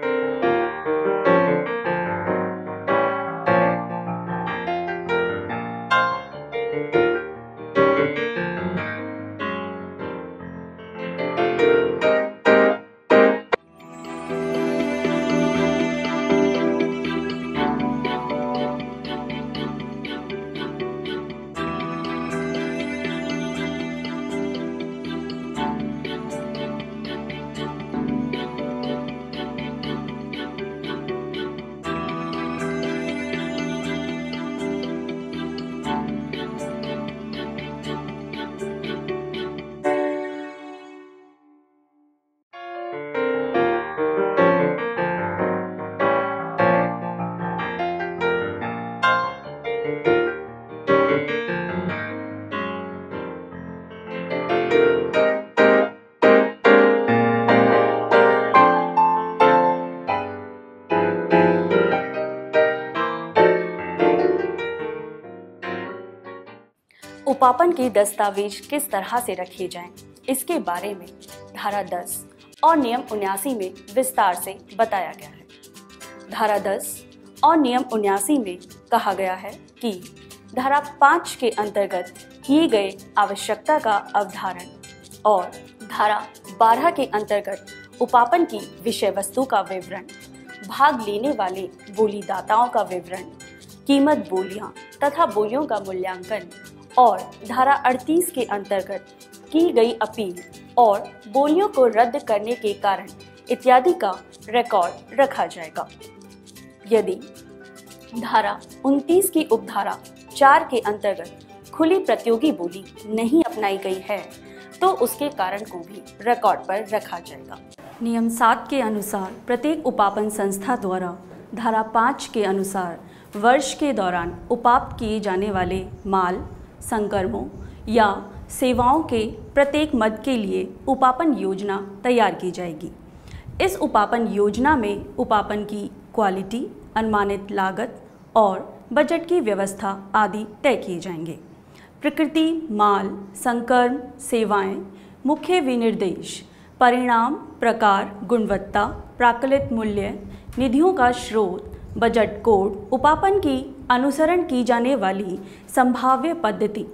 thank you पापन की दस्तावेज किस तरह से रखे जाएं, इसके बारे में धारा 10 और नियम उन्यासी में विस्तार से बताया गया है धारा 10 और नियम उन्यासी में कहा गया है कि धारा 5 के अंतर्गत किए गए आवश्यकता का अवधारण और धारा 12 के अंतर्गत उपापन की विषय वस्तु का विवरण भाग लेने वाले बोलीदाताओं का विवरण कीमत बोलियां तथा बोलियों का मूल्यांकन और धारा 38 के अंतर्गत की गई अपील और बोलियों को रद्द करने के कारण इत्यादि का रिकॉर्ड रखा जाएगा यदि धारा 29 की उपधारा 4 के अंतर्गत खुली प्रतियोगी बोली नहीं अपनाई गई है तो उसके कारण को भी रिकॉर्ड पर रखा जाएगा नियम सात के अनुसार प्रत्येक उपापन संस्था द्वारा धारा पाँच के अनुसार वर्ष के दौरान उपाप्त किए जाने वाले माल संकर्मों या सेवाओं के प्रत्येक मद के लिए उपापन योजना तैयार की जाएगी इस उपापन योजना में उपापन की क्वालिटी अनुमानित लागत और बजट की व्यवस्था आदि तय किए जाएंगे प्रकृति माल संकर्म सेवाएं, मुख्य विनिर्देश परिणाम प्रकार गुणवत्ता प्राकलित मूल्य निधियों का स्रोत बजट कोड उपापन की अनुसरण की जाने वाली संभाव्य पद्धति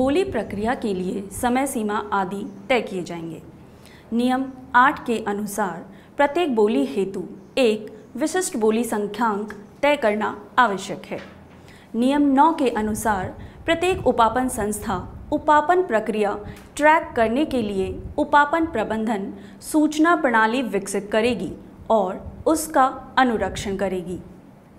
बोली प्रक्रिया के लिए समय सीमा आदि तय किए जाएंगे नियम आठ के अनुसार प्रत्येक बोली हेतु एक विशिष्ट बोली संख्यांक तय करना आवश्यक है नियम नौ के अनुसार प्रत्येक उपापन संस्था उपापन प्रक्रिया ट्रैक करने के लिए उपापन प्रबंधन सूचना प्रणाली विकसित करेगी और उसका अनुरक्षण करेगी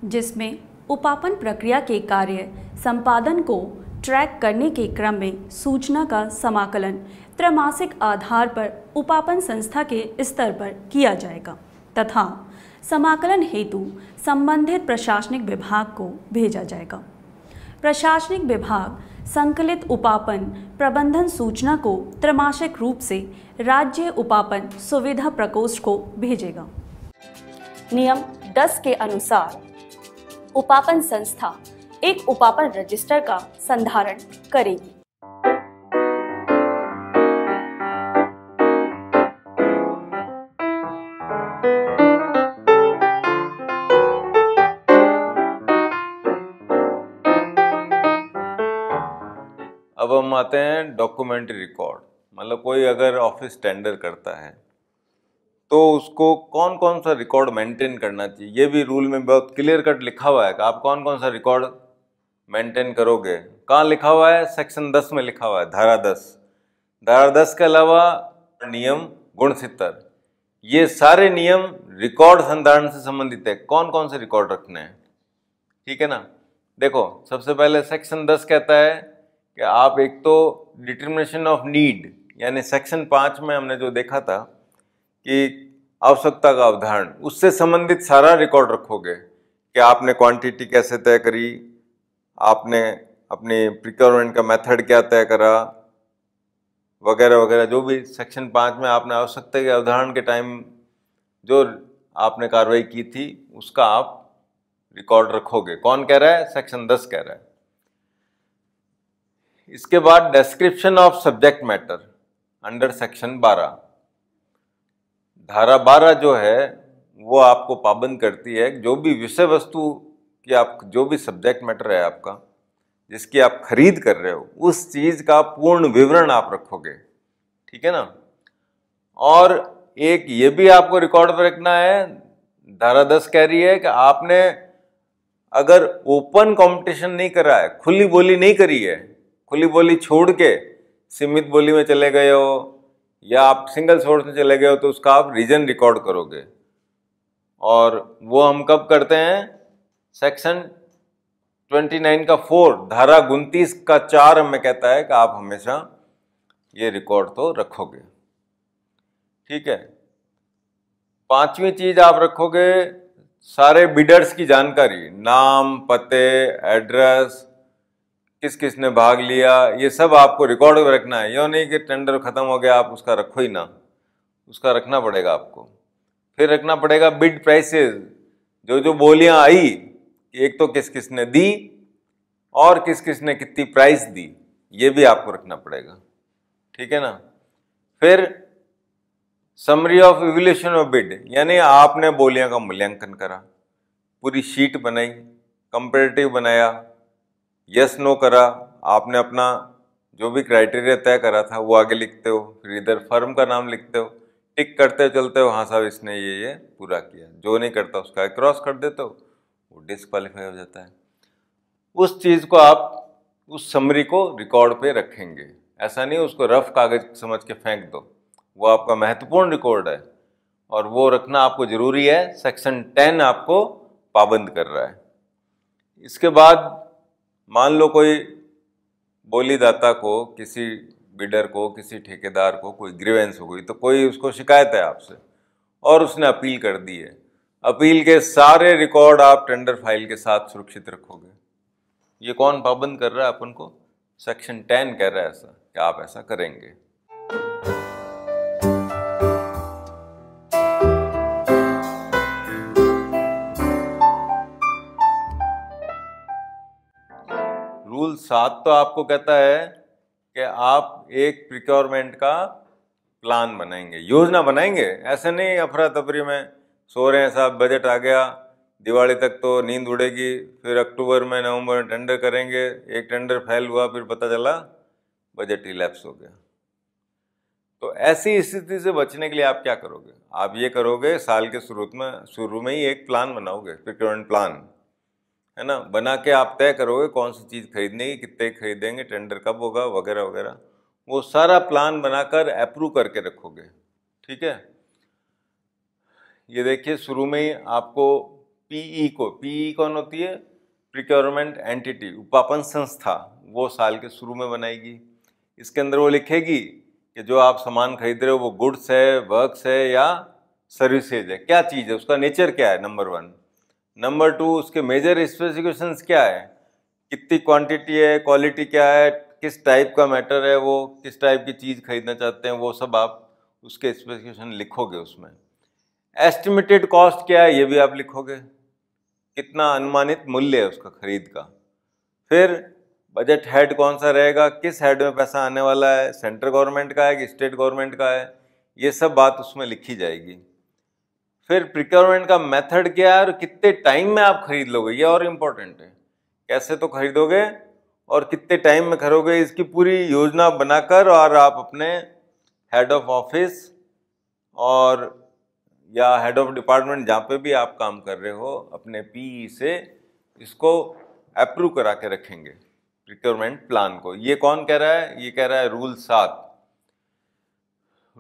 जिसमें उपापन प्रक्रिया के कार्य संपादन को ट्रैक करने के क्रम में सूचना का समाकलन त्रैमासिक आधार पर उपापन संस्था के स्तर पर किया जाएगा तथा समाकलन हेतु संबंधित प्रशासनिक विभाग को भेजा जाएगा प्रशासनिक विभाग संकलित उपापन प्रबंधन सूचना को त्रैमासिक रूप से राज्य उपापन सुविधा प्रकोष्ठ को भेजेगा नियम 10 के अनुसार उपापन संस्था एक उपापन रजिस्टर का संधारण करेगी अब हम आते हैं डॉक्यूमेंट्री रिकॉर्ड मतलब कोई अगर ऑफिस टेंडर करता है तो उसको कौन कौन सा रिकॉर्ड मेंटेन करना चाहिए ये भी रूल में बहुत क्लियर कट लिखा हुआ है कि आप कौन कौन सा रिकॉर्ड मेंटेन करोगे कहाँ लिखा हुआ है सेक्शन दस में लिखा हुआ है धारा दस धारा दस के अलावा नियम गुण सितर ये सारे नियम रिकॉर्ड संधारण से संबंधित है कौन कौन से रिकॉर्ड रखने हैं ठीक है ना देखो सबसे पहले सेक्शन दस कहता है कि आप एक तो डिटर्मिनेशन ऑफ नीड यानी सेक्शन पाँच में हमने जो देखा था कि आवश्यकता का अवधारण उससे संबंधित सारा रिकॉर्ड रखोगे कि आपने क्वांटिटी कैसे तय करी आपने अपने प्रिक्योरमेंट का मेथड क्या तय करा वगैरह वगैरह जो भी सेक्शन पाँच में आपने आवश्यकता के अवधारण के टाइम जो आपने कार्रवाई की थी उसका आप रिकॉर्ड रखोगे कौन कह रहा है सेक्शन दस कह रहा है इसके बाद description of subject matter under section बारह धारा बारह जो है वो आपको पाबंद करती है जो भी विषय वस्तु की आप जो भी सब्जेक्ट मैटर है आपका जिसकी आप खरीद कर रहे हो उस चीज़ का पूर्ण विवरण आप रखोगे ठीक है ना और एक ये भी आपको रिकॉर्ड पर रखना है धारा दस कह रही है कि आपने अगर ओपन कंपटीशन नहीं करा है खुली बोली नहीं करी है खुली बोली छोड़ के सीमित बोली में चले गए हो या आप सिंगल सोर्स में चले गए हो तो उसका आप रीजन रिकॉर्ड करोगे और वो हम कब करते हैं सेक्शन 29 का फोर धारा उनतीस का चार हमें कहता है कि आप हमेशा ये रिकॉर्ड तो रखोगे ठीक है पांचवी चीज आप रखोगे सारे बिडर्स की जानकारी नाम पते एड्रेस किस किस ने भाग लिया ये सब आपको रिकॉर्ड में रखना है यो नहीं कि टेंडर ख़त्म हो गया आप उसका रखो ही ना उसका रखना पड़ेगा आपको फिर रखना पड़ेगा बिड प्राइसेस जो जो बोलियाँ आई एक तो किस किस ने दी और किस किस ने कितनी प्राइस दी ये भी आपको रखना पड़ेगा ठीक है ना फिर summary of evolution of bid यानी आपने बोलियाँ का मूल्यांकन करा पूरी शीट बनाई कंपेरेटिव बनाया यस नो करा आपने अपना जो भी क्राइटेरिया तय करा था वो आगे लिखते हो फिर इधर फर्म का नाम लिखते हो टिक करते चलते हो हाँ साहब इसने ये ये पूरा किया जो नहीं करता उसका क्रॉस कर देते हो वो डिसक्वालीफाई हो जाता है उस चीज़ को आप उस समरी को रिकॉर्ड पे रखेंगे ऐसा नहीं उसको रफ कागज समझ के फेंक दो वो आपका महत्वपूर्ण रिकॉर्ड है और वो रखना आपको ज़रूरी है सेक्शन टेन आपको पाबंद कर रहा है इसके बाद मान लो कोई बोलीदाता को किसी बिडर को किसी ठेकेदार को कोई ग्रीवेंस हो गई तो कोई उसको शिकायत है आपसे और उसने अपील कर दी है अपील के सारे रिकॉर्ड आप टेंडर फाइल के साथ सुरक्षित रखोगे ये कौन पाबंद कर रहा है अपन को सेक्शन टेन कह रहा है ऐसा कि आप ऐसा करेंगे सात तो आपको कहता है कि आप एक प्रिक्योरमेंट का प्लान बनाएंगे योजना बनाएंगे ऐसे नहीं अफरा तफरी में सो रहे हैं साहब बजट आ गया दिवाली तक तो नींद उड़ेगी फिर अक्टूबर में नवंबर में टेंडर करेंगे एक टेंडर फैल हुआ फिर पता चला बजट रिलैप्स हो गया तो ऐसी स्थिति से बचने के लिए आप क्या करोगे आप ये करोगे साल के शुरू में शुरू में ही एक प्लान बनाओगे प्रिक्योरमेंट प्लान है ना बना के आप तय करोगे कौन सी चीज़ खरीदने की कितने खरीदेंगे टेंडर कब होगा वगैरह वगैरह वो सारा प्लान बनाकर अप्रूव करके रखोगे ठीक है ये देखिए शुरू में ही आपको पीई e को पीई e कौन होती है प्रिक्योरमेंट एंटिटी उपापन संस्था वो साल के शुरू में बनाएगी इसके अंदर वो लिखेगी कि जो आप सामान खरीद रहे हो वो गुड्स है वर्क्स है या सर्विसेज है क्या चीज़ है उसका नेचर क्या है नंबर वन नंबर टू उसके मेजर स्पेसिफिकेशंस क्या है कितनी क्वांटिटी है क्वालिटी क्या है किस टाइप का मैटर है वो किस टाइप की चीज़ खरीदना चाहते हैं वो सब आप उसके स्पेसिफिकेशन लिखोगे उसमें एस्टिमेटेड कॉस्ट क्या है ये भी आप लिखोगे कितना अनुमानित मूल्य है उसका खरीद का फिर बजट हेड कौन सा रहेगा किस हेड में पैसा आने वाला है सेंट्रल गवर्नमेंट का है कि स्टेट गवर्नमेंट का है ये सब बात उसमें लिखी जाएगी फिर प्रिक्योरमेंट का मेथड क्या है और कितने टाइम में आप खरीद लोगे ये और इम्पोर्टेंट है कैसे तो खरीदोगे और कितने टाइम में खरोगे इसकी पूरी योजना बनाकर और आप अपने हेड ऑफ ऑफिस और या हेड ऑफ डिपार्टमेंट जहाँ पे भी आप काम कर रहे हो अपने पीई e से इसको अप्रूव करा के रखेंगे रिक्योरमेंट प्लान को ये कौन कह रहा है ये कह रहा है रूल सात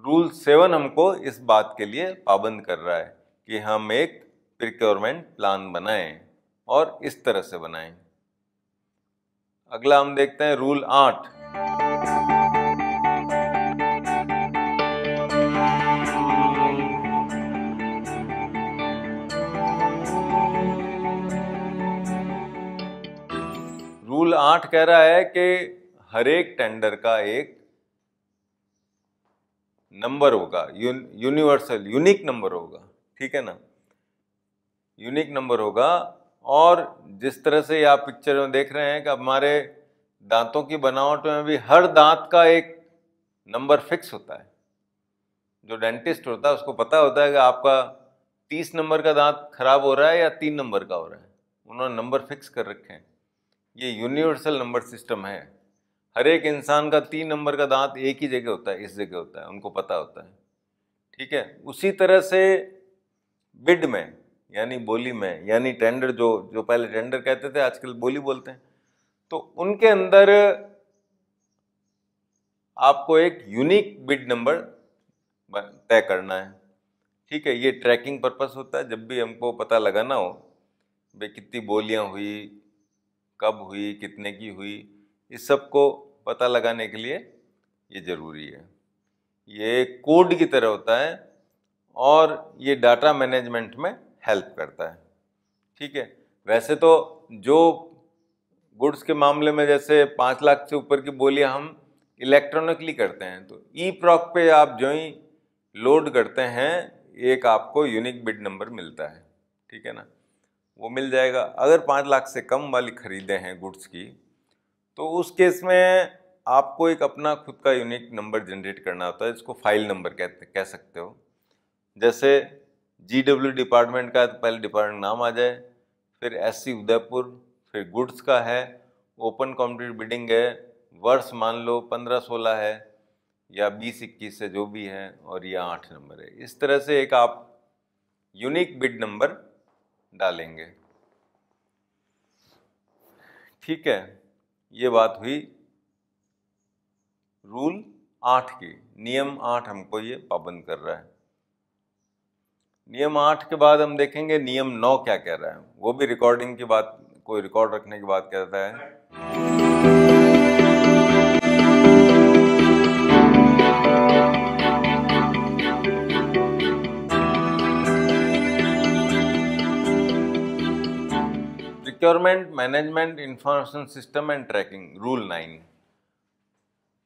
रूल सेवन हमको इस बात के लिए पाबंद कर रहा है कि हम एक प्रिक्योरमेंट प्लान बनाएं और इस तरह से बनाएं अगला हम देखते हैं रूल आठ रूल आठ कह रहा है कि हर एक टेंडर का एक नंबर होगा यूनिवर्सल यूनिक नंबर होगा ठीक है ना यूनिक नंबर होगा और जिस तरह से आप पिक्चर में देख रहे हैं कि हमारे दांतों की बनावट में भी हर दांत का एक नंबर फिक्स होता है जो डेंटिस्ट होता है उसको पता होता है कि आपका तीस नंबर का दांत खराब हो रहा है या तीन नंबर का हो रहा है उन्होंने नंबर फिक्स कर रखे हैं ये यूनिवर्सल नंबर सिस्टम है हर एक इंसान का तीन नंबर का दांत एक ही जगह होता है इस जगह होता है उनको पता होता है ठीक है उसी तरह से बिड में यानी बोली में यानी टेंडर जो जो पहले टेंडर कहते थे आजकल बोली बोलते हैं तो उनके अंदर आपको एक यूनिक बिड नंबर तय करना है ठीक है ये ट्रैकिंग पर्पस होता है जब भी हमको पता लगाना हो भाई कितनी बोलियां हुई कब हुई कितने की हुई इस सब को पता लगाने के लिए ये ज़रूरी है ये कोड की तरह होता है और ये डाटा मैनेजमेंट में हेल्प करता है ठीक है वैसे तो जो गुड्स के मामले में जैसे पाँच लाख से ऊपर की बोलियाँ हम इलेक्ट्रॉनिकली करते हैं तो ई प्रॉक पे आप जो ही लोड करते हैं एक आपको यूनिक बिड नंबर मिलता है ठीक है ना वो मिल जाएगा अगर पाँच लाख से कम वाली ख़रीदे हैं गुड्स की तो उस केस में आपको एक अपना खुद का यूनिक नंबर जनरेट करना होता है इसको फाइल नंबर कहते कह सकते हो जैसे जी डब्ल्यू डिपार्टमेंट का पहले डिपार्टमेंट नाम आ जाए फिर एस सी उदयपुर फिर गुड्स का है ओपन कॉम्पिटेटिव बिडिंग है वर्ष मान लो पंद्रह सोलह है या बीस इक्कीस से जो भी है और यह आठ नंबर है इस तरह से एक आप यूनिक बिड नंबर डालेंगे ठीक है ये बात हुई रूल आठ की नियम आठ हमको ये पाबंद कर रहा है नियम आठ के बाद हम देखेंगे नियम नौ क्या कह रहा है वो भी रिकॉर्डिंग की बात कोई रिकॉर्ड रखने की बात कहता है procurement management information system and tracking rule nine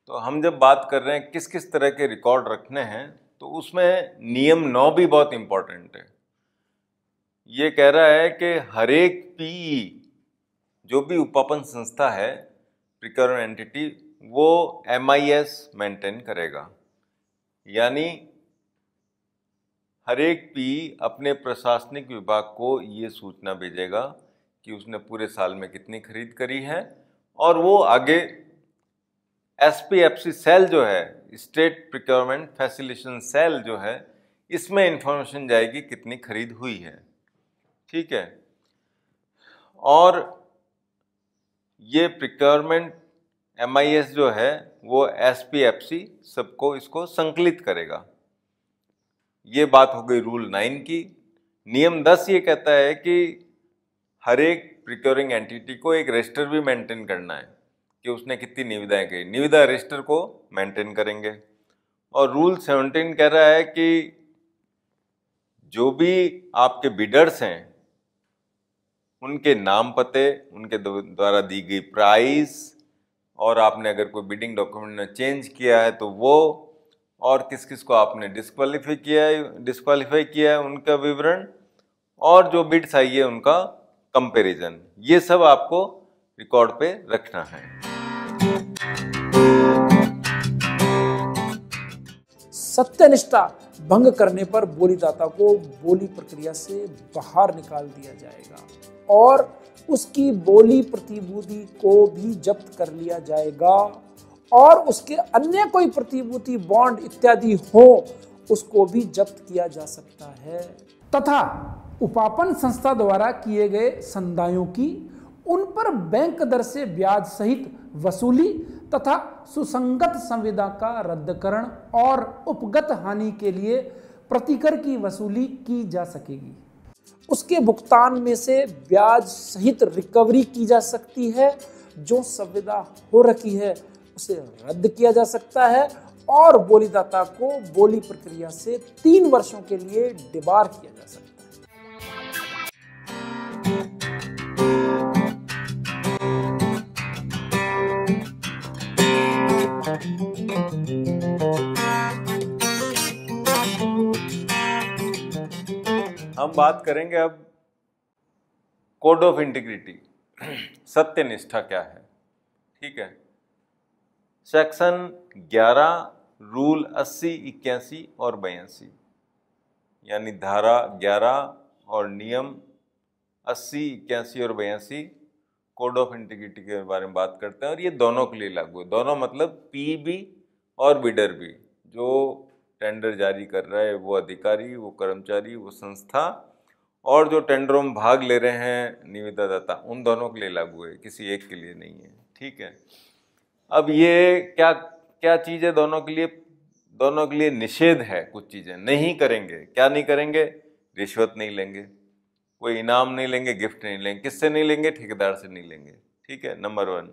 तो हम जब बात कर रहे हैं किस किस तरह के रिकॉर्ड रखने हैं तो उसमें नियम नौ भी बहुत इम्पॉर्टेंट है ये कह रहा है कि हरेक पी e, जो भी उपापन संस्था है प्रिकरण एंटिटी वो एम आई एस मेंटेन करेगा यानी हरेक पी e अपने प्रशासनिक विभाग को ये सूचना भेजेगा कि उसने पूरे साल में कितनी खरीद करी है और वो आगे एसपीएफसी सेल जो है स्टेट प्रिक्योरमेंट फैसिलिशन सेल जो है इसमें इंफॉर्मेशन जाएगी कितनी खरीद हुई है ठीक है और ये प्रिक्योरमेंट एम जो है वो एस सबको इसको संकलित करेगा ये बात हो गई रूल नाइन की नियम दस ये कहता है कि हर एक प्रिक्योरिंग एंटिटी को एक रजिस्टर भी मेंटेन करना है कि उसने कितनी निविदाएं कही निविदा रजिस्टर को मेंटेन करेंगे और रूल सेवनटीन कह रहा है कि जो भी आपके बिडर्स हैं उनके नाम पते उनके द्वारा दी गई प्राइस और आपने अगर कोई बिडिंग डॉक्यूमेंट में चेंज किया है तो वो और किस किस को आपने डिस्कालीफाई किया है डिस्कालीफाई किया है उनका विवरण और जो बिड्स आई है उनका कंपैरिजन ये सब आपको रिकॉर्ड पे रखना है सत्यनिष्ठा भंग करने पर बोलीदाता को बोली प्रक्रिया से बाहर निकाल दिया जाएगा और उसकी बोली प्रतिभूति को भी जब्त कर लिया जाएगा और उसके अन्य कोई प्रतिभूति बॉन्ड इत्यादि हो उसको भी जब्त किया जा सकता है तथा उपापन संस्था द्वारा किए गए संदायों की उन पर बैंक दर से ब्याज सहित वसूली तथा सुसंगत संविदा का रद्दकरण और उपगत हानि के लिए प्रतिकर की वसूली की जा सकेगी उसके भुगतान में से ब्याज सहित रिकवरी की जा सकती है जो संविदा हो रखी है उसे रद्द किया जा सकता है और बोलीदाता को बोली प्रक्रिया से तीन वर्षों के लिए डिबार किया जा सकता है हम बात करेंगे अब कोड ऑफ इंटीग्रिटी सत्यनिष्ठा क्या है ठीक है सेक्शन 11 रूल अस्सी इक्यासी और बयासी यानी धारा 11 और नियम अस्सी इक्यासी और बयासी कोड ऑफ इंटीग्रिटी के बारे में बात करते हैं और ये दोनों के लिए लागू है दोनों मतलब पी बी और बिडर भी जो टेंडर जारी कर रहा है वो अधिकारी वो कर्मचारी वो संस्था और जो टेंडरों में भाग ले रहे हैं निविदादाता उन दोनों के लिए लागू है किसी एक के लिए नहीं है ठीक है अब ये क्या क्या चीज़ है दोनों के लिए दोनों के लिए निषेध है कुछ चीज़ें नहीं करेंगे क्या नहीं करेंगे रिश्वत नहीं लेंगे कोई इनाम नहीं लेंगे गिफ्ट नहीं लेंगे किससे नहीं लेंगे ठेकेदार से नहीं लेंगे ठीक है नंबर वन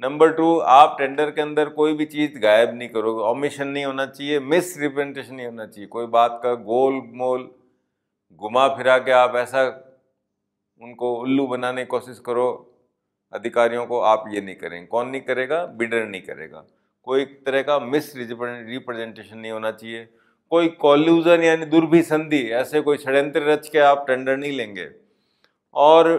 नंबर टू आप टेंडर के अंदर कोई भी चीज़ गायब नहीं करोगे ऑमिशन नहीं होना चाहिए मिस रिप्रेजेंटेशन नहीं होना चाहिए कोई बात का गोल मोल घुमा फिरा के आप ऐसा उनको उल्लू बनाने की कोशिश करो अधिकारियों को आप ये नहीं करेंगे कौन नहीं करेगा बिडर नहीं करेगा कोई तरह का मिस रिप्रेजेंटेशन नहीं होना चाहिए कोई कॉल्यूजन यानी दुर्भिसंधि ऐसे कोई षडयंत्र रच के आप टेंडर नहीं लेंगे और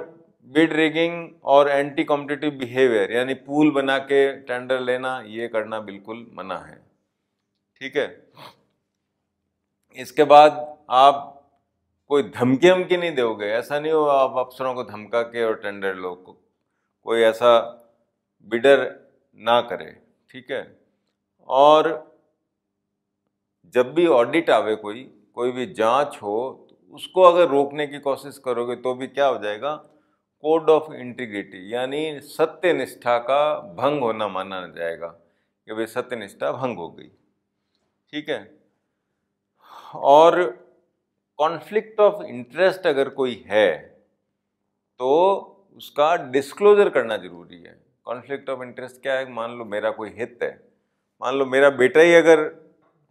बिड रिगिंग और एंटी कॉम्पिटिटिव बिहेवियर यानी पूल बना के टेंडर लेना ये करना बिल्कुल मना है ठीक है इसके बाद आप कोई धमकी हमकी नहीं दोगे ऐसा नहीं हो आप अफसरों को धमका के और टेंडर लोग को कोई ऐसा बिडर ना करे ठीक है और जब भी ऑडिट आवे कोई कोई भी जांच हो तो उसको अगर रोकने की कोशिश करोगे तो भी क्या हो जाएगा कोड ऑफ इंटीग्रिटी यानी सत्यनिष्ठा का भंग होना माना जाएगा कि भाई सत्यनिष्ठा भंग हो गई ठीक है और कॉन्फ्लिक्ट ऑफ इंटरेस्ट अगर कोई है तो उसका डिस्क्लोजर करना जरूरी है कॉन्फ्लिक्ट ऑफ इंटरेस्ट क्या है मान लो मेरा कोई हित है मान लो मेरा बेटा ही अगर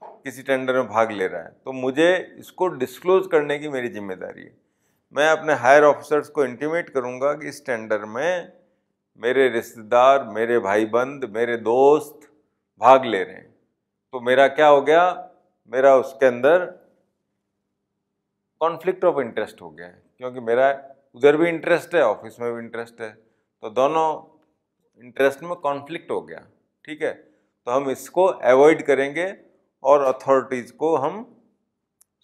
किसी टेंडर में भाग ले रहा है तो मुझे इसको डिस्क्लोज करने की मेरी जिम्मेदारी है मैं अपने हायर ऑफिसर्स को इंटीमेट करूँगा कि इस टेंडर में मेरे रिश्तेदार मेरे भाई बंद मेरे दोस्त भाग ले रहे हैं तो मेरा क्या हो गया मेरा उसके अंदर कॉन्फ्लिक्ट ऑफ इंटरेस्ट हो गया है क्योंकि मेरा उधर भी इंटरेस्ट है ऑफिस में भी इंटरेस्ट है तो दोनों इंटरेस्ट में कॉन्फ्लिक्ट हो गया ठीक है तो हम इसको अवॉइड करेंगे और अथॉरिटीज़ को हम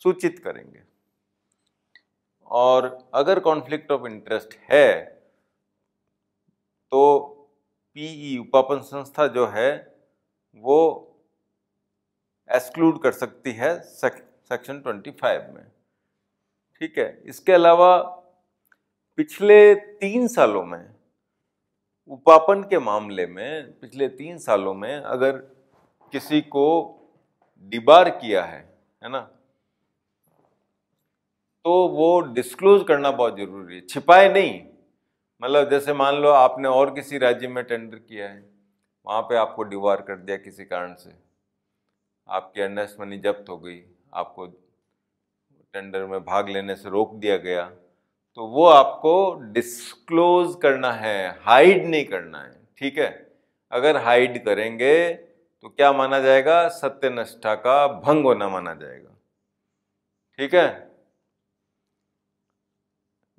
सूचित करेंगे और अगर कॉन्फ्लिक्ट ऑफ इंटरेस्ट है तो पीई e, उपापन संस्था जो है वो एक्सक्लूड कर सकती है सेक्शन 25 में ठीक है इसके अलावा पिछले तीन सालों में उपापन के मामले में पिछले तीन सालों में अगर किसी को डिबार किया है है ना तो वो डिस्क्लोज करना बहुत ज़रूरी है छिपाए नहीं मतलब जैसे मान लो आपने और किसी राज्य में टेंडर किया है वहाँ पे आपको डिवार कर दिया किसी कारण से आपकी अर्नेस्ट मनी जब्त हो गई आपको टेंडर में भाग लेने से रोक दिया गया तो वो आपको डिस्क्लोज करना है हाइड नहीं करना है ठीक है अगर हाइड करेंगे तो क्या माना जाएगा सत्यनिष्ठा का भंग होना माना जाएगा ठीक है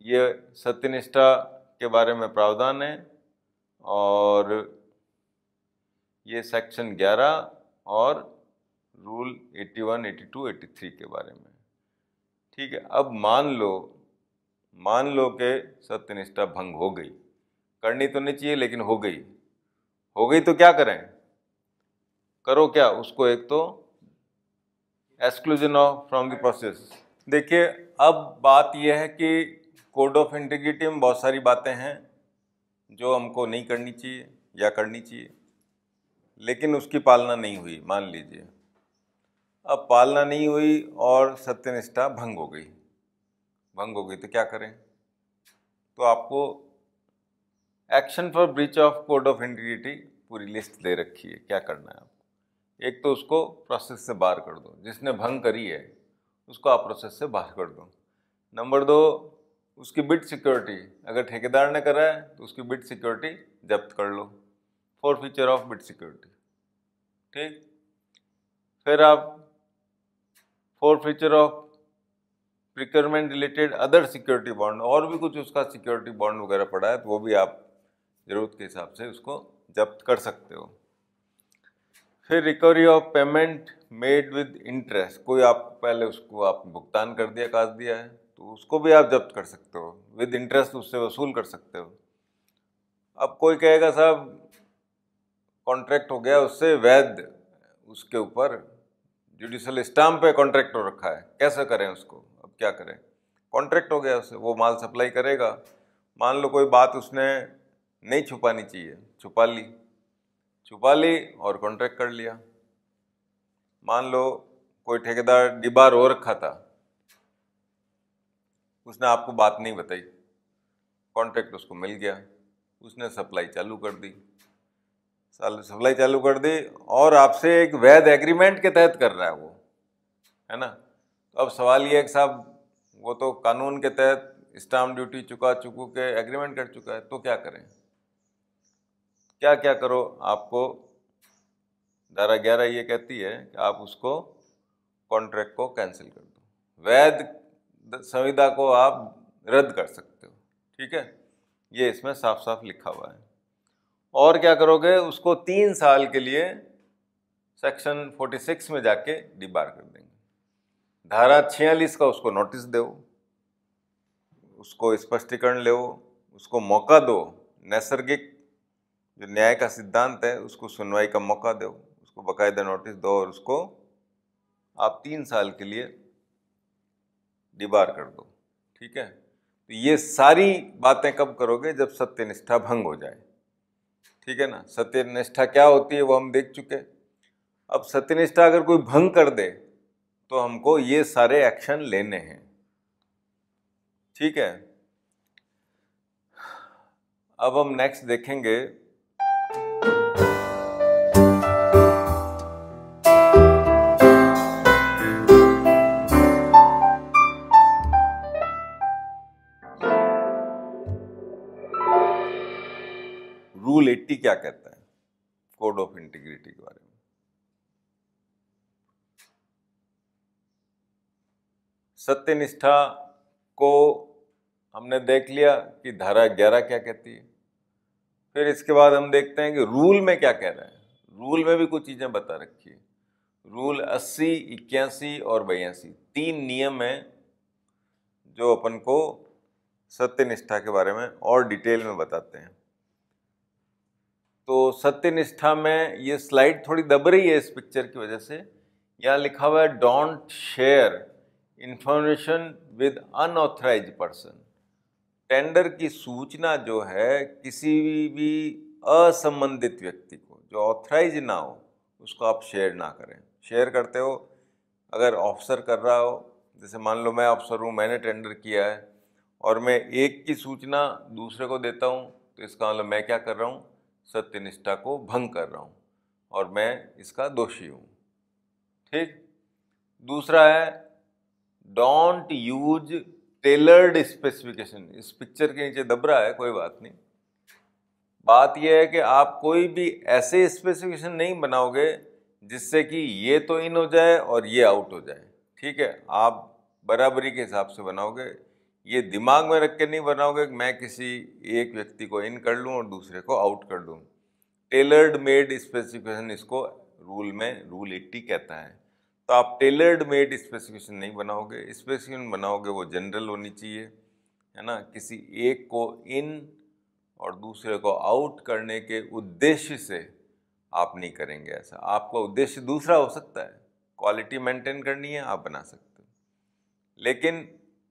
ये सत्यनिष्ठा के बारे में प्रावधान है और ये सेक्शन 11 और रूल 81, 82, 83 के बारे में ठीक है अब मान लो मान लो कि सत्यनिष्ठा भंग हो गई करनी तो नहीं चाहिए लेकिन हो गई हो गई तो क्या करें करो क्या उसको एक तो exclusion of from the process देखिए अब बात यह है कि कोड ऑफ इंटीग्रिटी में बहुत सारी बातें हैं जो हमको नहीं करनी चाहिए या करनी चाहिए लेकिन उसकी पालना नहीं हुई मान लीजिए अब पालना नहीं हुई और सत्यनिष्ठा भंग हो गई भंग हो गई तो क्या करें तो आपको action for breach of code of integrity पूरी लिस्ट दे रखी है क्या करना है आपको एक तो उसको प्रोसेस से बाहर कर दो जिसने भंग करी है उसको आप प्रोसेस से बाहर कर दो नंबर दो उसकी बिट सिक्योरिटी अगर ठेकेदार ने करा है तो उसकी बिट सिक्योरिटी जब्त कर लो forfeiture of bid security ठीक फिर आप forfeiture of procurement related other security bond और भी कुछ उसका सिक्योरिटी बॉन्ड वगैरह पड़ा है तो वो भी आप ज़रूरत के हिसाब से उसको जब्त कर सकते हो फिर recovery of payment made with interest कोई आप पहले उसको आप भुगतान कर दिया काज दिया है तो उसको भी आप जब्त कर सकते हो विद इंटरेस्ट उससे वसूल कर सकते हो अब कोई कहेगा साहब कॉन्ट्रैक्ट हो गया उससे वैध उसके ऊपर जुडिशल स्टाम्प पे कॉन्ट्रैक्ट हो रखा है कैसे करें उसको अब क्या करें कॉन्ट्रैक्ट हो गया उससे वो माल सप्लाई करेगा मान लो कोई बात उसने नहीं छुपानी चाहिए छुपा ली छुपा ली और कॉन्ट्रैक्ट कर लिया मान लो कोई ठेकेदार डिबार हो रखा था उसने आपको बात नहीं बताई कॉन्ट्रैक्ट उसको मिल गया उसने सप्लाई चालू कर दी सप्लाई चालू कर दी और आपसे एक वैध एग्रीमेंट के तहत कर रहा है वो है ना तो अब सवाल ये है कि साहब वो तो कानून के तहत स्टाम्प ड्यूटी चुका चुकू के एग्रीमेंट कर चुका है तो क्या करें क्या क्या करो आपको धारा ग्यारह ये कहती है कि आप उसको कॉन्ट्रैक्ट को कैंसिल कर दो वैध संविदा को आप रद्द कर सकते हो ठीक है ये इसमें साफ साफ लिखा हुआ है और क्या करोगे उसको तीन साल के लिए सेक्शन 46 में जाके डिबार कर देंगे धारा छियालीस का उसको नोटिस दो उसको स्पष्टीकरण ले उसको मौका दो नैसर्गिक जो न्याय का सिद्धांत है उसको सुनवाई का मौका दो उसको बाकायदा नोटिस दो और उसको आप तीन साल के लिए डिबार कर दो ठीक है तो ये सारी बातें कब करोगे जब सत्यनिष्ठा भंग हो जाए ठीक है ना सत्यनिष्ठा क्या होती है वो हम देख चुके अब सत्यनिष्ठा अगर कोई भंग कर दे तो हमको ये सारे एक्शन लेने हैं ठीक है अब हम नेक्स्ट देखेंगे इंटीग्रिटी क्या कहता है कोड ऑफ इंटीग्रिटी के बारे में सत्यनिष्ठा को हमने देख लिया कि धारा ग्यारह क्या कहती है फिर इसके बाद हम देखते हैं कि रूल में क्या कह रहे हैं रूल में भी कुछ चीज़ें बता रखी है रूल अस्सी इक्यासी और बयासी तीन नियम हैं जो अपन को सत्यनिष्ठा के बारे में और डिटेल में बताते हैं तो सत्यनिष्ठा में ये स्लाइड थोड़ी दब रही है इस पिक्चर की वजह से यहाँ लिखा हुआ है don't share information with unauthorised person tender की सूचना जो है किसी भी असंबंधित व्यक्ति को जो ऑथराइज ना हो उसको आप शेयर ना करें शेयर करते हो अगर ऑफिसर कर रहा हो जैसे मान लो मैं ऑफिसर हूँ मैंने टेंडर किया है और मैं एक की सूचना दूसरे को देता हूँ तो इसका मतलब मैं क्या कर रहा हूँ सत्यनिष्ठा को भंग कर रहा हूँ और मैं इसका दोषी हूँ ठीक दूसरा है डोंट यूज टेलर्ड स्पेसिफिकेशन इस पिक्चर के नीचे दब रहा है कोई बात नहीं बात यह है कि आप कोई भी ऐसे स्पेसिफिकेशन नहीं बनाओगे जिससे कि ये तो इन हो जाए और ये आउट हो जाए ठीक है आप बराबरी के हिसाब से बनाओगे ये दिमाग में रख के नहीं बनाओगे कि मैं किसी एक व्यक्ति को इन कर लूँ और दूसरे को आउट कर लूँ टेलर्ड मेड स्पेसिफिकेशन इसको रूल में रूल एट्टी कहता है तो आप टेलर्ड मेड स्पेसिफिकेशन नहीं बनाओगे स्पेसिफिकेशन बनाओगे वो जनरल होनी चाहिए है ना किसी एक को इन और दूसरे को आउट करने के उद्देश्य से आप नहीं करेंगे ऐसा आपका उद्देश्य दूसरा हो सकता है क्वालिटी मेंटेन करनी है आप बना सकते हो लेकिन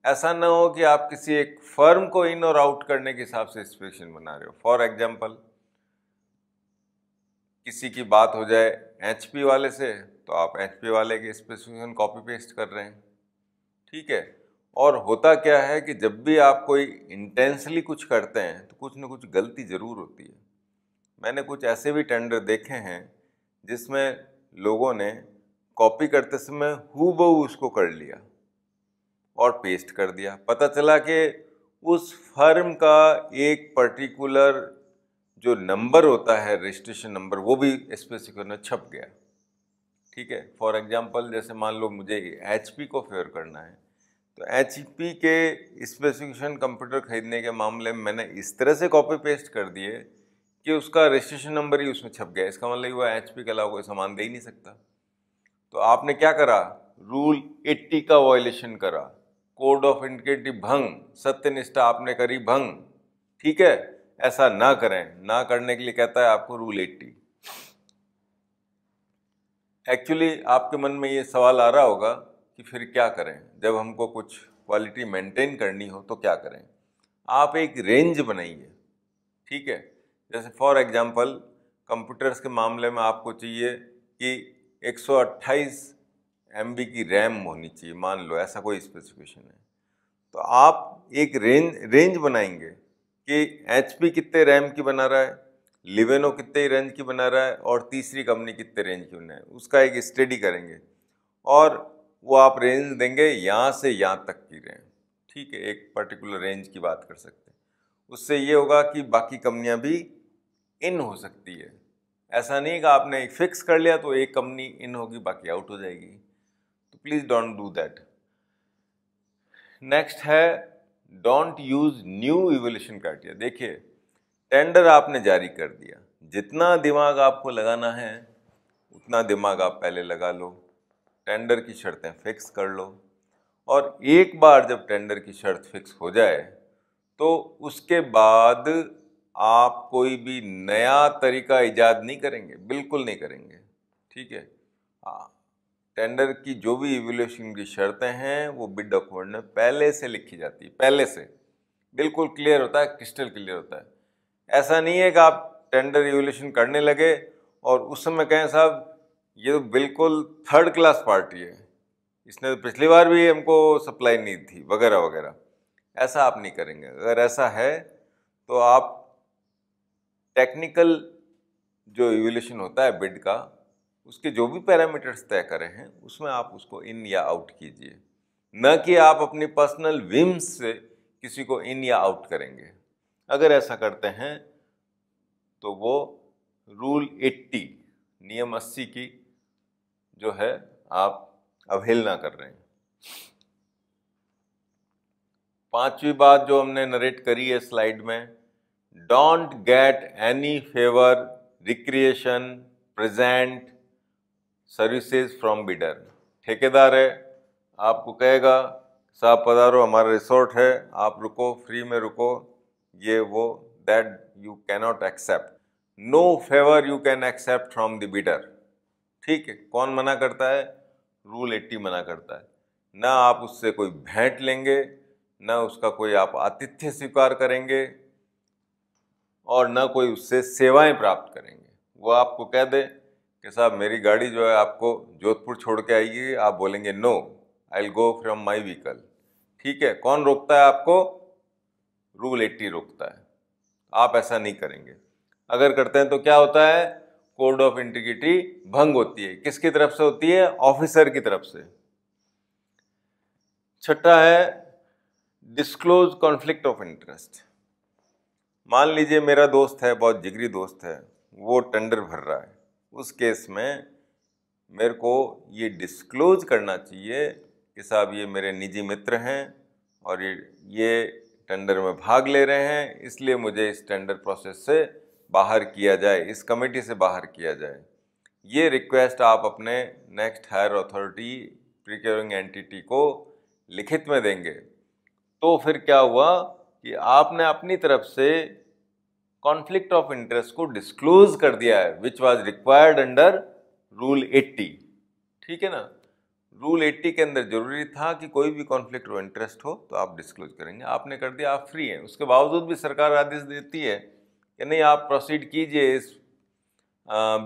ऐसा ना हो कि आप किसी एक फर्म को इन और आउट करने के हिसाब से स्पेशन बना रहे हो फॉर एग्जाम्पल किसी की बात हो जाए एच वाले से तो आप एच वाले के स्पेसिफिकेशन कॉपी पेस्ट कर रहे हैं ठीक है और होता क्या है कि जब भी आप कोई इंटेंसली कुछ करते हैं तो कुछ ना कुछ गलती ज़रूर होती है मैंने कुछ ऐसे भी टेंडर देखे हैं जिसमें लोगों ने कॉपी करते समय हु उसको कर लिया और पेस्ट कर दिया पता चला कि उस फर्म का एक पर्टिकुलर जो नंबर होता है रजिस्ट्रेशन नंबर वो भी स्पेसिफिक में छप गया ठीक है फॉर एग्जांपल जैसे मान लो मुझे एच को फेयर करना है तो एच के स्पेसिफिकेशन कंप्यूटर ख़रीदने के मामले में मैंने इस तरह से कॉपी पेस्ट कर दिए कि उसका रजिस्ट्रेशन नंबर ही उसमें छप गया इसका मतलब हुआ एच पी के अलावा कोई सामान दे ही नहीं सकता तो आपने क्या करा रूल 80 का वायलेशन करा कोड ऑफ इंडिकेट भंग सत्यनिष्ठा आपने करी भंग ठीक है ऐसा ना करें ना करने के लिए कहता है आपको रूल एट्टी एक्चुअली आपके मन में ये सवाल आ रहा होगा कि फिर क्या करें जब हमको कुछ क्वालिटी मेंटेन करनी हो तो क्या करें आप एक रेंज बनाइए ठीक है जैसे फॉर एग्जांपल कंप्यूटर्स के मामले में आपको चाहिए कि 128 एम की रैम होनी चाहिए मान लो ऐसा कोई स्पेसिफिकेशन है तो आप एक रेंज रेंज बनाएंगे कि एच कितने रैम की बना रहा है लिवेनो कितने रेंज की बना रहा है और तीसरी कंपनी कितने रेंज की बना है उसका एक स्टडी करेंगे और वो आप रेंज देंगे यहाँ से यहाँ तक की रैम ठीक है एक पर्टिकुलर रेंज की बात कर सकते हैं उससे ये होगा कि बाकी कंपनियाँ भी इन हो सकती है ऐसा नहीं कि आपने एक फिक्स कर लिया तो एक कंपनी इन होगी बाकी आउट हो जाएगी please don't do that next है don't use new evaluation criteria देखिए टेंडर आपने जारी कर दिया जितना दिमाग आपको लगाना है उतना दिमाग आप पहले लगा लो टेंडर की शर्तें फिक्स कर लो और एक बार जब टेंडर की शर्त फिक्स हो जाए तो उसके बाद आप कोई भी नया तरीका ईजाद नहीं करेंगे बिल्कुल नहीं करेंगे ठीक है हाँ टेंडर की जो भी इवेल्यूशन की शर्तें हैं वो बिड डॉक्यूमेंट में पहले से लिखी जाती है पहले से बिल्कुल क्लियर होता है क्रिस्टल क्लियर होता है ऐसा नहीं है कि आप टेंडर इवेल्यूशन करने लगे और उस समय कहें साहब ये तो बिल्कुल थर्ड क्लास पार्टी है इसने तो पिछली बार भी हमको सप्लाई नहीं थी वगैरह वगैरह ऐसा आप नहीं करेंगे अगर ऐसा है तो आप टेक्निकल जो इवेल्यूशन होता है बिड का उसके जो भी पैरामीटर्स तय करे हैं उसमें आप उसको इन या आउट कीजिए न कि आप अपनी पर्सनल विम्स से किसी को इन या आउट करेंगे अगर ऐसा करते हैं तो वो रूल 80 नियम 80 की जो है आप अवहेलना कर रहे हैं पांचवी बात जो हमने नरेट करी है स्लाइड में don't get any favour recreation present services from bidder ठेकेदार है आपको कहेगा साहब पधारो हमारा रिसोर्ट है आप रुको फ्री में रुको ये वो that you cannot accept no favour you can accept from the bidder ठीक है कौन मना करता है रूल एट्टी मना करता है ना आप उससे कोई भेंट लेंगे ना उसका कोई आप आतिथ्य स्वीकार करेंगे और ना कोई उससे सेवाएं प्राप्त करेंगे वो आपको कह दे कि साहब मेरी गाड़ी जो है आपको जोधपुर छोड़ के आइए आप बोलेंगे no I go from my vehicle ठीक है कौन रोकता है आपको रूल एट्टी रोकता है आप ऐसा नहीं करेंगे अगर करते हैं तो क्या होता है कोड ऑफ इंटीग्रिटी भंग होती है किसकी तरफ से होती है ऑफिसर की तरफ से छठा है डिस्क्लोज कॉन्फ्लिक्ट ऑफ इंटरेस्ट मान लीजिए मेरा दोस्त है बहुत जिगरी दोस्त है वो टेंडर भर रहा है उस केस में मेरे को ये डिस्क्लोज करना चाहिए कि साहब ये मेरे निजी मित्र हैं और ये ये टेंडर में भाग ले रहे हैं इसलिए मुझे इस टेंडर प्रोसेस से बाहर किया जाए इस कमेटी से बाहर किया जाए ये रिक्वेस्ट आप अपने next higher authority procuring entity को लिखित में देंगे तो फिर क्या हुआ कि आपने अपनी तरफ से कॉन्फ्लिक्ट ऑफ इंटरेस्ट को डिस्क्लोज कर दिया है which was required under rule 80 ठीक है ना रूल 80 के अंदर जरूरी था कि कोई भी कॉन्फ्लिक्ट ऑफ इंटरेस्ट हो तो आप डिस्क्लोज करेंगे आपने कर दिया आप फ्री हैं उसके बावजूद भी सरकार आदेश देती है कि नहीं आप प्रोसीड कीजिए इस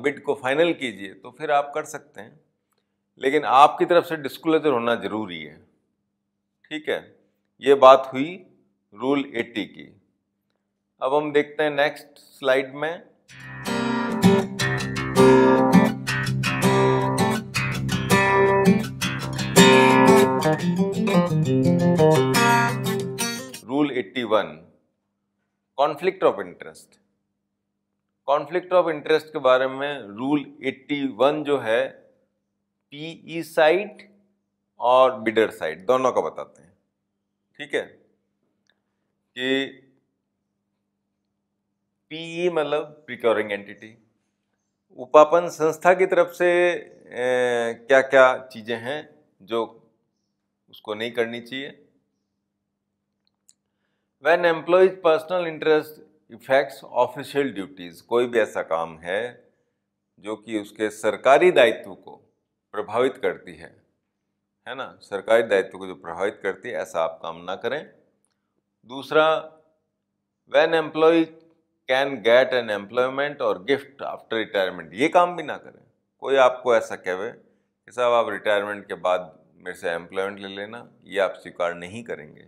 बिड को फाइनल कीजिए तो फिर आप कर सकते हैं लेकिन आपकी तरफ से डिस्क्लोजर होना ज़रूरी है ठीक है ये बात हुई रूल 80 की अब हम देखते हैं नेक्स्ट स्लाइड में rule 81 conflict of interest conflict of interest के बारे में रूल 81 जो है पीई साइट e और बिडर साइट दोनों का बताते हैं ठीक है कि पीई मतलब प्रिक्योरिंग एंटिटी उपापन संस्था की तरफ से ए, क्या क्या चीज़ें हैं जो उसको नहीं करनी चाहिए when employees personal interest affects official duties कोई भी ऐसा काम है जो कि उसके सरकारी दायित्व को प्रभावित करती है है ना सरकारी दायित्व को जो प्रभावित करती है ऐसा आप काम ना करें दूसरा when employees can get an employment और गिफ्ट आफ्टर रिटायरमेंट ये काम भी ना करें कोई आपको ऐसा कहे कि साहब आप रिटायरमेंट के बाद मेरे से एम्प्लॉयमेंट ले लेना ये आप स्वीकार नहीं करेंगे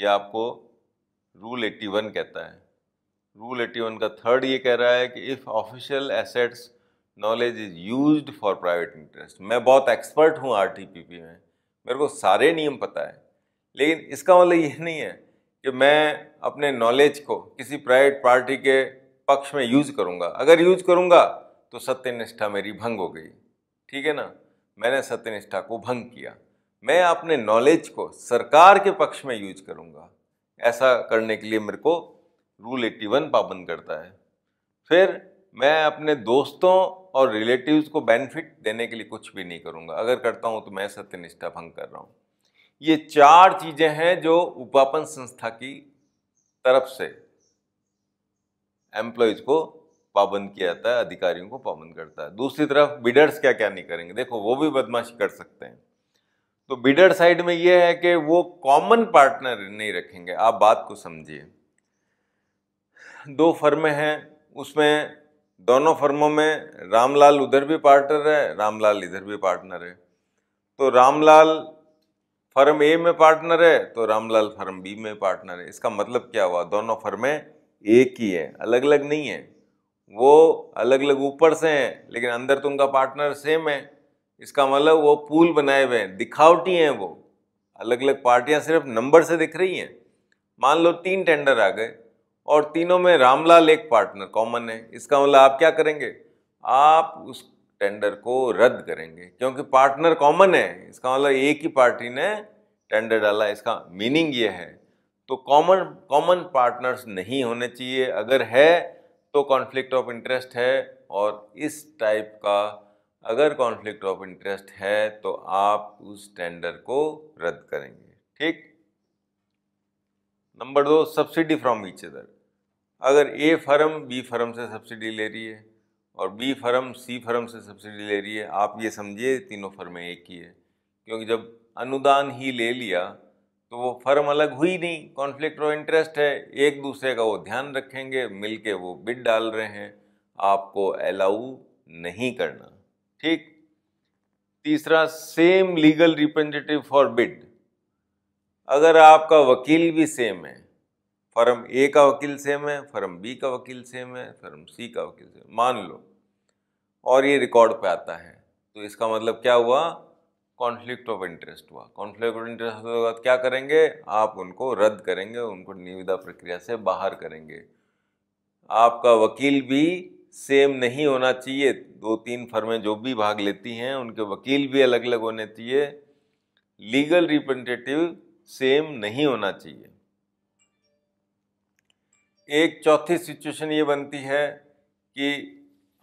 ये आपको रूल वन कहता है रूल वन का थर्ड ये कह रहा है कि if official assets knowledge is use for private interest मैं बहुत एक्सपर्ट हूँ आर में मेरे को सारे नियम पता है लेकिन इसका मतलब ये नहीं है कि मैं अपने नॉलेज को किसी प्राइवेट पार्टी के पक्ष में यूज़ करूँगा अगर यूज़ करूँगा तो सत्यनिष्ठा मेरी भंग हो गई ठीक है ना मैंने सत्यनिष्ठा को भंग किया मैं अपने नॉलेज को सरकार के पक्ष में यूज करूँगा ऐसा करने के लिए मेरे को रूल एट्टी वन पाबंद करता है फिर मैं अपने दोस्तों और रिलेटिव्स को बेनिफिट देने के लिए कुछ भी नहीं करूँगा अगर करता हूँ तो मैं सत्यनिष्ठा भंग कर रहा हूँ ये चार चीजें हैं जो उपापन संस्था की तरफ से एम्प्लॉयज को पाबंद किया जाता है अधिकारियों को पाबंद करता है दूसरी तरफ बिडर्स क्या क्या नहीं करेंगे देखो वो भी बदमाशी कर सकते हैं तो बिडर साइड में यह है कि वो कॉमन पार्टनर नहीं रखेंगे आप बात को समझिए दो फर्म हैं उसमें दोनों फर्मों में रामलाल उधर भी पार्टनर है रामलाल इधर भी पार्टनर है तो रामलाल फर्म ए में पार्टनर है तो रामलाल फर्म बी में पार्टनर है इसका मतलब क्या हुआ दोनों फर्में एक ही है अलग अलग नहीं है वो अलग अलग ऊपर से हैं लेकिन अंदर तो उनका पार्टनर सेम है इसका मतलब वो पूल बनाए हुए हैं दिखावटी हैं वो अलग अलग पार्टियां सिर्फ नंबर से दिख रही हैं मान लो तीन टेंडर आ गए और तीनों में रामलाल एक पार्टनर कॉमन है इसका मतलब आप क्या करेंगे आप उस टेंडर को रद्द करेंगे क्योंकि पार्टनर कॉमन है इसका मतलब एक ही पार्टी ने टेंडर डाला इसका मीनिंग ये है तो कॉमन कॉमन पार्टनर्स नहीं होने चाहिए अगर है तो कॉन्फ्लिक्ट ऑफ इंटरेस्ट है और इस टाइप का अगर कॉन्फ्लिक्ट ऑफ इंटरेस्ट है तो आप उस टेंडर को रद्द करेंगे ठीक नंबर दो सब्सिडी फ्रॉम ईच अदर अगर ए फर्म बी फर्म से सब्सिडी ले रही है और बी फर्म सी फर्म से सब्सिडी ले रही है आप ये समझिए तीनों फर्में एक ही है क्योंकि जब अनुदान ही ले लिया तो वो फर्म अलग हुई नहीं कॉन्फ्लिक्ट ऑफ इंटरेस्ट है एक दूसरे का वो ध्यान रखेंगे मिलके वो बिड डाल रहे हैं आपको अलाउ नहीं करना ठीक तीसरा same legal representative for bid अगर आपका वकील भी सेम है फर्म ए का वकील सेम है फर्म बी का वकील सेम है फर्म सी का वकील सेम मान लो और ये रिकॉर्ड पे आता है तो इसका मतलब क्या हुआ कॉन्फ्लिक्ट ऑफ इंटरेस्ट हुआ कॉन्फ्लिक्ट ऑफ इंटरेस्ट होने के बाद क्या करेंगे आप उनको रद्द करेंगे उनको निविदा प्रक्रिया से बाहर करेंगे आपका वकील भी सेम नहीं होना चाहिए दो तीन फर्में जो भी भाग लेती हैं उनके वकील भी अलग अलग होने चाहिए लीगल रिप्रेजेंटेटिव सेम नहीं होना चाहिए एक चौथी सिचुएशन ये बनती है कि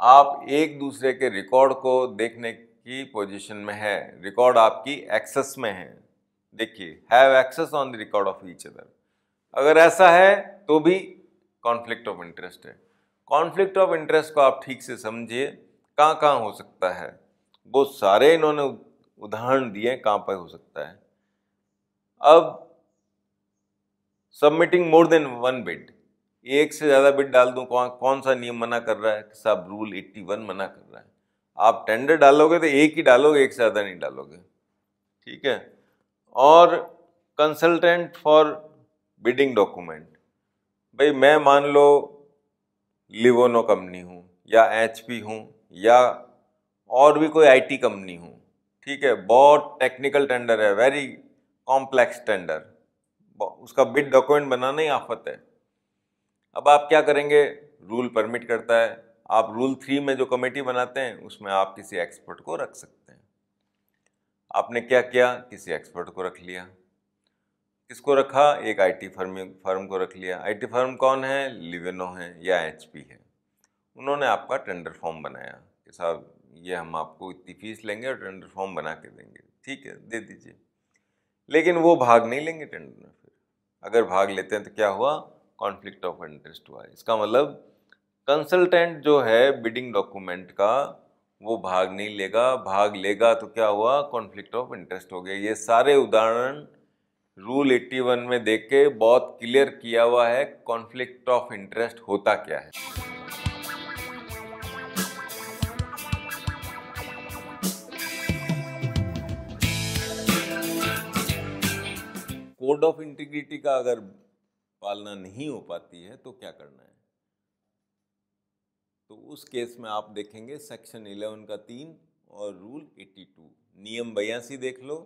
आप एक दूसरे के रिकॉर्ड को देखने की पोजीशन में है रिकॉर्ड आपकी एक्सेस में है देखिए have access on the record of each other अगर ऐसा है तो भी कॉन्फ्लिक्ट ऑफ इंटरेस्ट है कॉन्फ्लिक्ट ऑफ इंटरेस्ट को आप ठीक से समझिए कहाँ कहाँ हो सकता है वो सारे इन्होंने उदाहरण दिए कहाँ पर हो सकता है अब submitting more than one bid एक से ज़्यादा बिड डाल दूँ कौन कौन सा नियम मना कर रहा है साहब रूल एट्टी वन मना कर रहा है आप टेंडर डालोगे तो एक ही डालोगे एक से ज़्यादा नहीं डालोगे ठीक है और कंसल्टेंट फॉर बिडिंग डॉक्यूमेंट भाई मैं मान लो लिवोनो कंपनी हूँ या एच पी हूँ या और भी कोई आईटी कंपनी हूँ ठीक है बहुत टेक्निकल टेंडर है वेरी कॉम्प्लेक्स टेंडर उसका बिड डॉक्यूमेंट बनाना ही आफत है अब आप क्या करेंगे रूल परमिट करता है आप रूल थ्री में जो कमेटी बनाते हैं उसमें आप किसी एक्सपर्ट को रख सकते हैं आपने क्या किया किसी एक्सपर्ट को रख लिया किसको रखा एक आईटी फर्म फर्म को रख लिया आईटी फर्म कौन है लिवेनो है या एचपी है उन्होंने आपका टेंडर फॉर्म बनाया कि साहब ये हम आपको इतनी फीस लेंगे और टेंडर फॉर्म बना के देंगे ठीक है दे दीजिए लेकिन वो भाग नहीं लेंगे टेंडर में फिर अगर भाग लेते हैं तो क्या हुआ कॉन्फ्लिक्ट ऑफ इंटरेस्ट हुआ है इसका मतलब कंसल्टेंट जो है बिडिंग डॉक्यूमेंट का वो भाग नहीं लेगा भाग लेगा तो क्या हुआ कॉन्फ्लिक्ट ऑफ इंटरेस्ट हो गया ये सारे उदाहरण रूल 81 में देख के बहुत क्लियर किया हुआ है कॉन्फ्लिक्ट ऑफ इंटरेस्ट होता क्या है कोड ऑफ इंटीग्रिटी का अगर पालना नहीं हो पाती है तो क्या करना है तो उस केस में आप देखेंगे सेक्शन 11 का तीन और रूल 82 नियम बयासी देख लो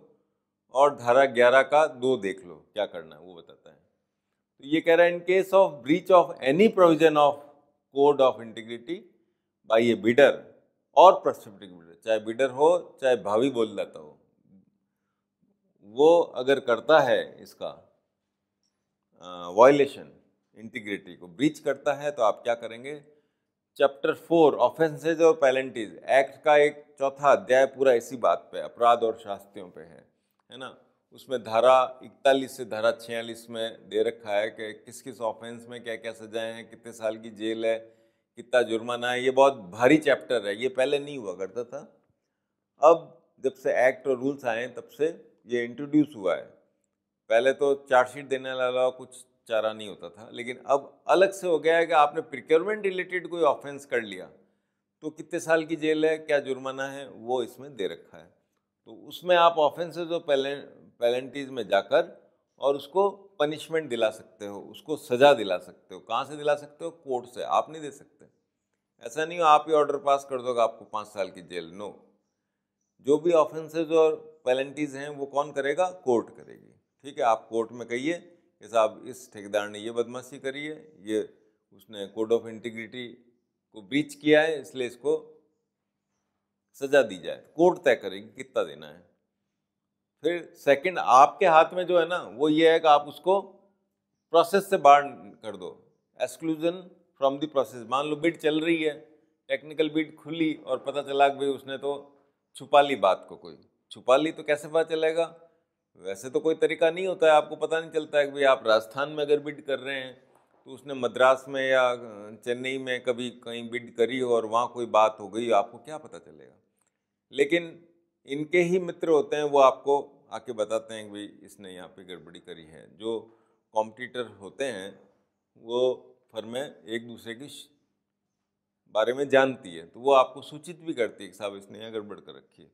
और धारा 11 का दो देख लो क्या करना है वो बताता है तो ये कह रहा है in case of breach of any provision of code of integrity by a bidder और प्रस्पेक्टिव बिडर चाहे बिडर हो चाहे भावी बोलदाता हो वो अगर करता है इसका वायलेशन इंटीग्रिटी को ब्रीच करता है तो आप क्या करेंगे चैप्टर फोर ऑफेंसेज और पेनल्टीज एक्ट का एक चौथा अध्याय पूरा इसी बात पे अपराध और शास्त्रियों पे है है ना उसमें धारा इकतालीस से धारा छियालीस में दे रखा है कि किस किस ऑफेंस में क्या क्या सजाएं हैं कितने साल की जेल है कितना जुर्माना है ये बहुत भारी चैप्टर है ये पहले नहीं हुआ करता था अब जब से एक्ट और रूल्स आए तब से ये इंट्रोड्यूस हुआ है पहले तो चार्जशीट देने अलावा कुछ चारा नहीं होता था लेकिन अब अलग से हो गया है कि आपने प्रिक्योरमेंट रिलेटेड कोई ऑफेंस कर लिया तो कितने साल की जेल है क्या जुर्माना है वो इसमें दे रखा है तो उसमें आप ऑफेंसेज और पेलेंटीज में जाकर और उसको पनिशमेंट दिला सकते हो उसको सज़ा दिला सकते हो कहाँ से दिला सकते हो कोर्ट से आप नहीं दे सकते ऐसा नहीं हो आप ही ऑर्डर पास कर दोगे आपको पाँच साल की जेल नो जो भी ऑफेंसेज और पेलेंटीज हैं वो कौन करेगा कोर्ट करेगी ठीक है आप कोर्ट में कहिए कि साहब इस ठेकेदार ने ये बदमाशी करी है ये उसने कोड ऑफ इंटीग्रिटी को ब्रीच किया है इसलिए इसको सजा दी जाए कोर्ट तय करेगी कितना देना है फिर सेकंड आपके हाथ में जो है ना वो ये है कि आप उसको प्रोसेस से बाहर कर दो एक्सक्लूजन फ्रॉम द प्रोसेस मान लो बिड चल रही है टेक्निकल बिड खुली और पता चला कि भाई उसने तो छुपा ली बात को कोई छुपा ली तो कैसे पता चलेगा वैसे तो कोई तरीका नहीं होता है आपको पता नहीं चलता है कि भाई आप राजस्थान में अगर बिड कर रहे हैं तो उसने मद्रास में या चेन्नई में कभी कहीं बिड करी हो और वहाँ कोई बात हो गई आपको क्या पता चलेगा लेकिन इनके ही मित्र होते हैं वो आपको आके बताते हैं कि भाई इसने यहाँ पे गड़बड़ी करी है जो कॉम्पिटिटर होते हैं वो फर्में एक दूसरे की बारे में जानती है तो वो आपको सूचित भी करती है कि साहब इसने यहाँ गड़बड़ कर रखी है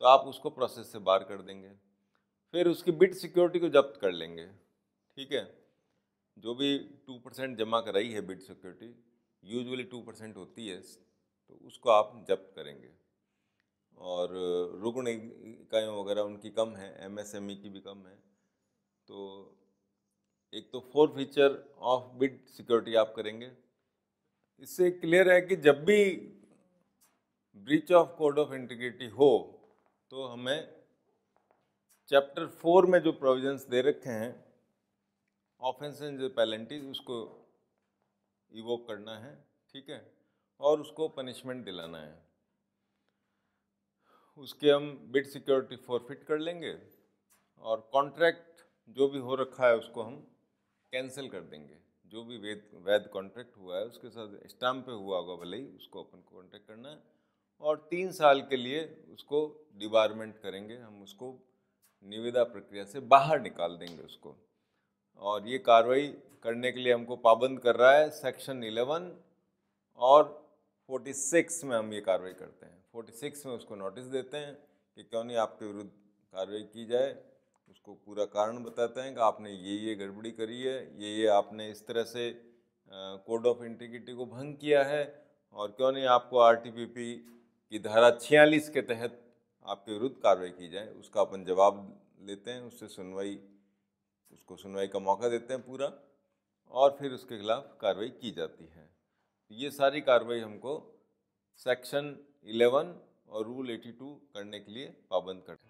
तो आप उसको प्रोसेस से बाहर कर देंगे फिर उसकी बिट सिक्योरिटी को जब्त कर लेंगे ठीक है जो भी टू परसेंट जमा कराई है bid security usually two percent होती है तो उसको आप जब्त करेंगे और रुग्ण इकाइयों वगैरह उनकी कम है एमएसएमई की भी कम है तो एक तो forfeiture of bid security आप करेंगे इससे क्लियर है कि जब भी breach of code of integrity हो तो हमें चैप्टर फोर में जो प्रोविजंस दे रखे हैं ऑफेंस एंड पेनल्टीज उसको इवोक करना है ठीक है और उसको पनिशमेंट दिलाना है उसके हम बिट सिक्योरिटी फॉरफिट कर लेंगे और कॉन्ट्रैक्ट जो भी हो रखा है उसको हम कैंसिल कर देंगे जो भी वैध वैध कॉन्ट्रैक्ट हुआ है उसके साथ स्टाम्प पे हुआ होगा भले ही उसको अपन को कॉन्ट्रैक्ट करना है और तीन साल के लिए उसको डिबारमेंट करेंगे हम उसको निविदा प्रक्रिया से बाहर निकाल देंगे उसको और ये कार्रवाई करने के लिए हमको पाबंद कर रहा है सेक्शन 11 और 46 में हम ये कार्रवाई करते हैं 46 में उसको नोटिस देते हैं कि क्यों नहीं आपके विरुद्ध कार्रवाई की जाए उसको पूरा कारण बताते हैं कि आपने ये ये गड़बड़ी करी है ये ये आपने इस तरह से कोड ऑफ इंटीग्रिटी को भंग किया है और क्यों नहीं आपको आर की धारा छियालीस के तहत आपके विरुद्ध कार्रवाई की जाए उसका अपन जवाब लेते हैं उससे सुनवाई उसको सुनवाई का मौका देते हैं पूरा और फिर उसके खिलाफ कार्रवाई की जाती है तो ये सारी कार्रवाई हमको सेक्शन 11 और रूल 82 करने के लिए पाबंद कर